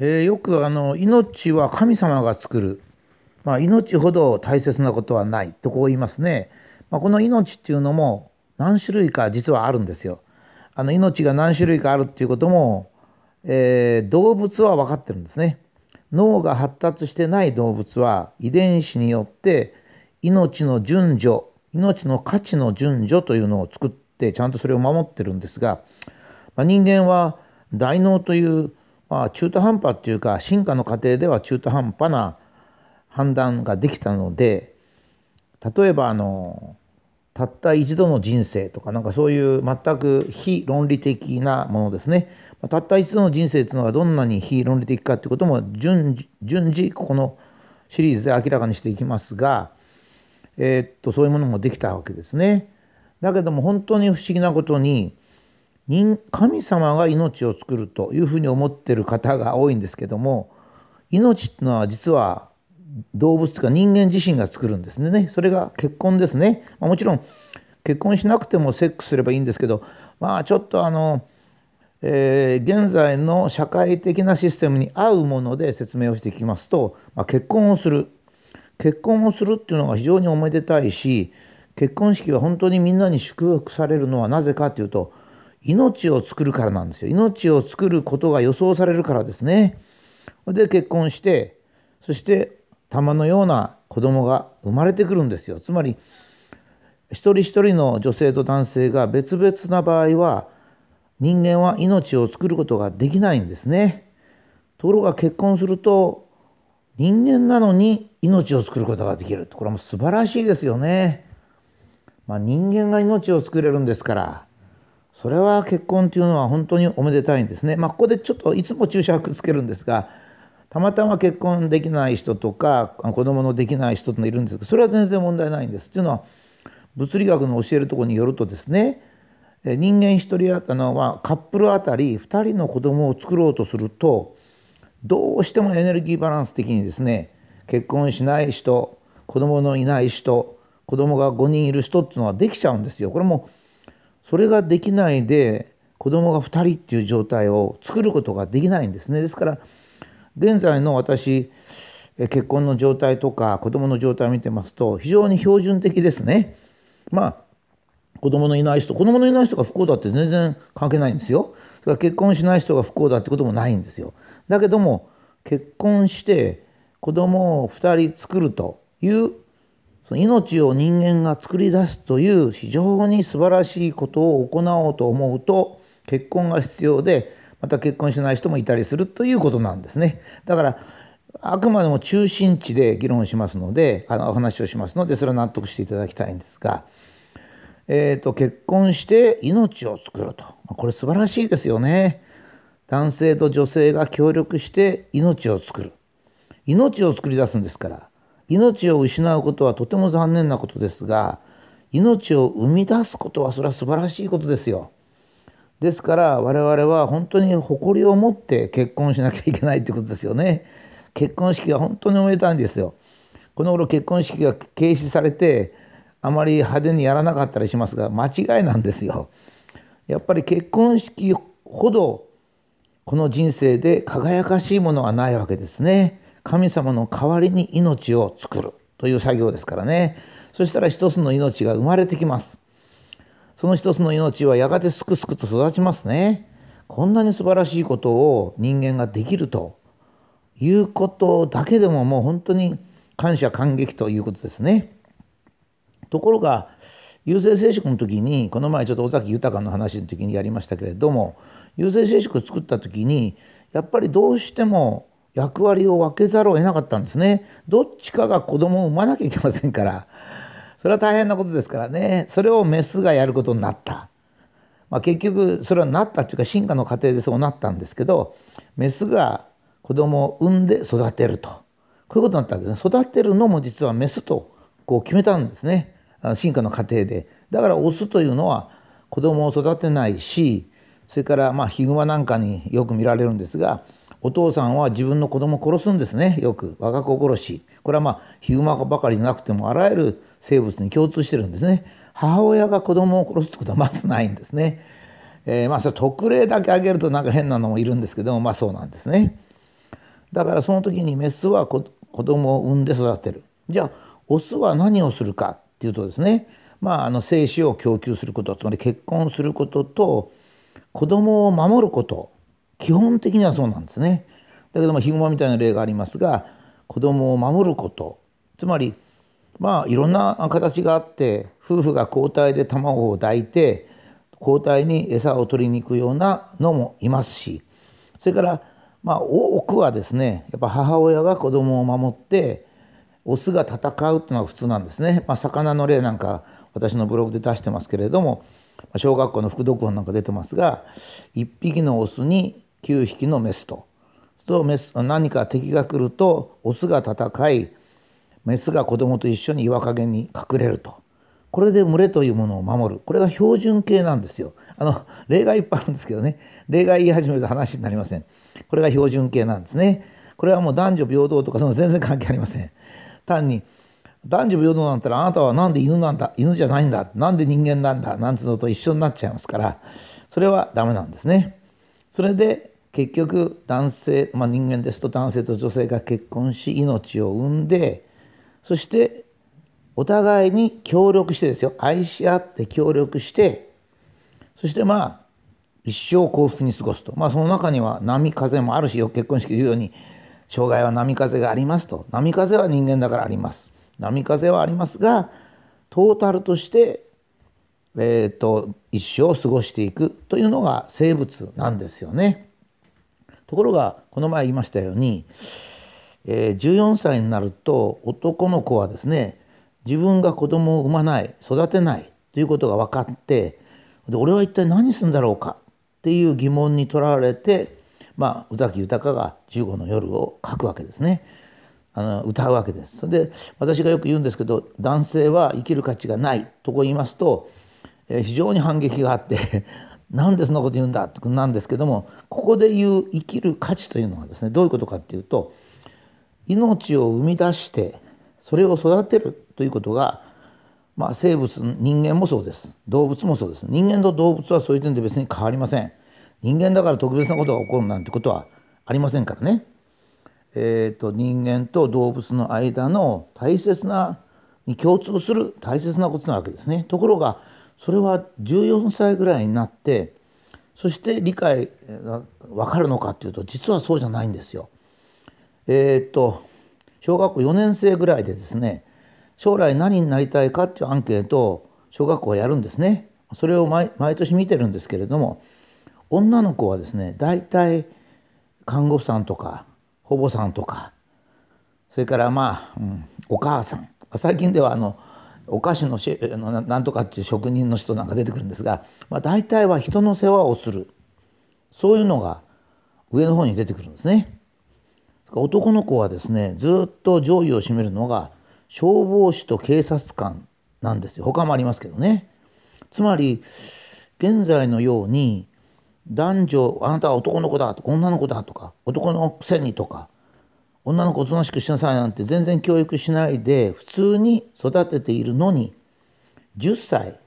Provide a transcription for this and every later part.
えー、よくあの命は神様が作る、まあ、命ほど大切なことはないとこう言いますね、まあ、この命っていうのも何種類か実はあるんですよ。あの命が何種類かあるっていうことも、えー、動物は分かってるんですね。脳が発達してない動物は遺伝子によって命の順序命の価値の順序というのを作ってちゃんとそれを守ってるんですが、まあ、人間は大脳というまあ、中途半端っていうか進化の過程では中途半端な判断ができたので例えばあのたった一度の人生とかなんかそういう全く非論理的なものですねたった一度の人生っていうのがどんなに非論理的かっていうことも順次ここのシリーズで明らかにしていきますが、えー、っとそういうものもできたわけですね。だけども本当に不思議なことに人神様が命を作るというふうに思ってる方が多いんですけども命っていうのは実は動物とか人間自身が作るんですねそれが結婚ですね、まあ、もちろん結婚しなくてもセックスすればいいんですけどまあちょっとあの、えー、現在の社会的なシステムに合うもので説明をしていきますと、まあ、結婚をする結婚をするっていうのが非常におめでたいし結婚式は本当にみんなに祝福されるのはなぜかっていうと命を作るからなんですよ命を作ることが予想されるからですねで結婚してそして玉のような子供が生まれてくるんですよつまり一人一人の女性と男性が別々な場合は人間は命を作ることができないんですねところが結婚すると人間なのに命を作ることができるこれはもう素晴らしいですよね、まあ、人間が命を作れるんですからそれは結婚というのは本当におめでたいんですね。まあ、ここでちょっといつも注釈つけるんですがたまたま結婚できない人とか子供のできない人っているんですがそれは全然問題ないんです。というのは物理学の教えるところによるとですね人間1人あたの、カップルあたり2人の子供を作ろうとするとどうしてもエネルギーバランス的にですね結婚しない人子供のいない人子供が5人いる人っていうのはできちゃうんですよ。これもそれができないで子供が2人っていう状態を作ることができないんですね。ですから現在の私結婚の状態とか子供の状態を見てますと非常に標準的ですね。まあ子供のいない人子供のいない人が不幸だって全然関係ないんですよ。それから結婚しない人が不幸だってこともないんですよ。だけども結婚して子供を2人作るというその命を人間が作り出すという非常に素晴らしいことを行おうと思うと結婚が必要でまた結婚しない人もいたりするということなんですね。だからあくまでも中心地で議論しますのであのお話をしますのでそれは納得していただきたいんですが、えーと、と結婚して命を作るとこれ素晴らしいですよね。男性と女性が協力して命を作る命を作り出すんですから命を失うことはとても残念なことですが命を生み出すことはそれは素晴らしいことですよ。ですから我々は本当に誇りを持って結婚しなきゃいけないってことですよね。結婚式は本当におめでたいんですよ。この頃結婚式が軽視されてあまり派手にやらなかったりしますが間違いなんですよ。やっぱり結婚式ほどこの人生で輝かしいものはないわけですね。神様の代わりに命を作るという作業ですからねそしたら一つの命が生まれてきますその一つの命はやがてすくすくと育ちますねこんなに素晴らしいことを人間ができるということだけでももう本当に感謝感激ということですねところが優生生殖の時にこの前ちょっと尾崎豊の話の時にやりましたけれども優生生殖を作った時にやっぱりどうしても役割を分けざるを得なかったんですね。どっちかが子供を産まなきゃいけませんから、それは大変なことですからね、それをメスがやることになった。まあ、結局それはなったっていうか進化の過程でそうなったんですけどメスが子供を産んで育てるとこういうことになったわけですね育てるのも実はメスとこう決めたんですね進化の過程でだからオスというのは子供を育てないしそれからまあヒグマなんかによく見られるんですがお父さんは自分の子供殺すんですねよく我が子殺しこれはまあヒグマばかりじゃなくてもあらゆる生物に共通してるんですね母親が子供を殺すってことはまずないんですね、えー、まあそれ特例だけ挙げるとなんか変なのもいるんですけどもまあそうなんですねだからその時にメスは子供を産んで育てるじゃあオスは何をするかっていうとですねまあ、あの精子を供給することつまり結婚することと子供を守ること基本的にはそうなんですね。だけどもヒグマみたいな例がありますが子供を守ることつまりまあいろんな形があって夫婦が交代で卵を抱いて交代に餌を取りに行くようなのもいますしそれからまあ多くはですねやっぱ母親が子供を守ってオスが戦うっていうのが普通なんですね。まあ、魚の例なんか私のブログで出してますけれども小学校の副読本なんか出てますが1匹のオスに9匹のメスととメス何か敵が来るとオスが戦いメスが子供と一緒に岩陰に隠れるとこれで群れというものを守るこれが標準形なんですよあの例外いっぱいあるんですけどね例外言い始めると話になりませんこれが標準形なんですねこれはもう男女平等とかその全然関係ありません単に男女平等なんたらあなたは何で犬なんだ犬じゃないんだ何で人間なんだなんつうのと一緒になっちゃいますからそれはダメなんですねそれで結局男性、まあ、人間ですと男性と女性が結婚し命を生んでそしてお互いに協力してですよ愛し合って協力してそしてまあ一生幸福に過ごすと、まあ、その中には波風もあるしよ結婚式言うように障害は波風がありますと波風は人間だからあります波風はありますがトータルとしてえーと、と一生過ごしていくというのが生物なんですよね。ところがこの前言いましたように、え14歳になると男の子はですね自分が子供を産まない育てないということが分かってで俺は一体何するんだろうかっていう疑問にとらわれて、まあ、宇崎豊が15の夜を書くわけですね。あの歌うわけですそれで私がよく言うんですけど男性は生きる価値がないとこ言いますと、え非常に反撃があってなんでそんなこと言うんだってなんですけどもここで言う生きる価値というのはですねどういうことかっていうと命を生み出してそれを育てるということが、まあ、生物人間もそうです動物もそうです人間と動物はそういう点で別に変わりません人間だから特別なことが起こるなんてことはありませんからね、えーと、と人間と動物の間の大切なに共通する大切なことなわけですねところがそれは14歳ぐらいになってそして理解が分かるのかっていうと実はそうじゃないんですよ。えー、っと小学校4年生ぐらいでですね将来何になりたいかっていうアンケートを小学校はやるんですね。それを毎年見てるんですけれども女の子はですね大体看護婦さんとか保母さんとかそれからまあ、うん、お母さん最近ではあのお菓子のしなんとかっていう職人の人なんか出てくるんですが、まあ、大体は人の世話をするそういうのが上の方に出てくるんですね。男の子はですねずっと上位を占めるのが消防士と警察官なんですよ他もありますけどね。つまり現在のように男女あなたは男の子だとか女の子だとか男のくせにとか女の子おとなしくしなさいなんて全然教育しないで普通に育てているのに10歳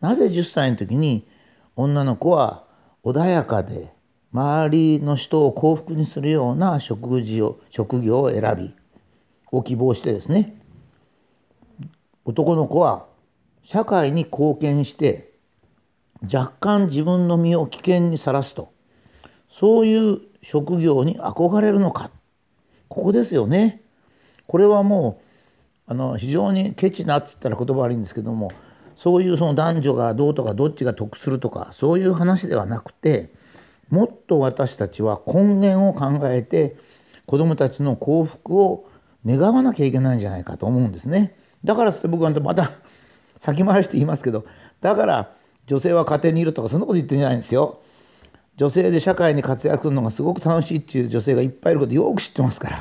なぜ10歳の時に女の子は穏やかで周りの人を幸福にするような職事を職業を選びを希望してですね男の子は社会に貢献して若干自分の身を危険にさらすとそういう職業に憧れるのかここですよね。これはもうあの非常にケチなっつったら言葉悪いんですけどもそういうその男女がどうとかどっちが得するとかそういう話ではなくてもっと私たちは根源を考えて子どもたちの幸福を願わなきゃいけないんじゃないかと思うんですね。だから僕はまた先回りして言いますけどだから女性は家庭にいるとかそんなこと言ってんじゃないんですよ。女性で社会に活躍するのがすごく楽しいっていう女性がいっぱいいることよく知ってますから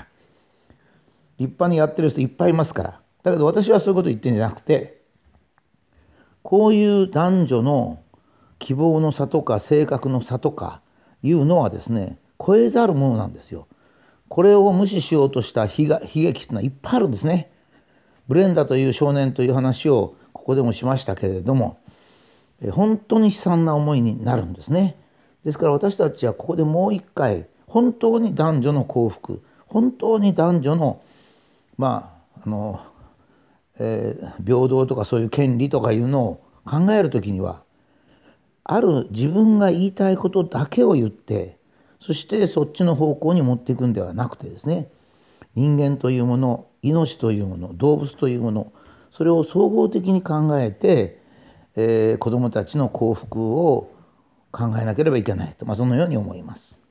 立派にやってる人いっぱいいますからだけど私はそういうこと言ってんじゃなくてこういう男女の希望の差とか性格の差とかいうのはですね超えざるものなんですよ。これを無視しようとした悲劇ていうのはいっぱいあるんですね。ブレンダという少年という話をここでもしましたけれども本当に悲惨な思いになるんですね。ですから私たちはここでもう一回本当に男女の幸福本当に男女のまああの、えー、平等とかそういう権利とかいうのを考える時にはある自分が言いたいことだけを言ってそしてそっちの方向に持っていくんではなくてですね人間というもの命というもの動物というものそれを総合的に考えて、えー、子どもたちの幸福を考えなければいけないと、まあ、そのように思います。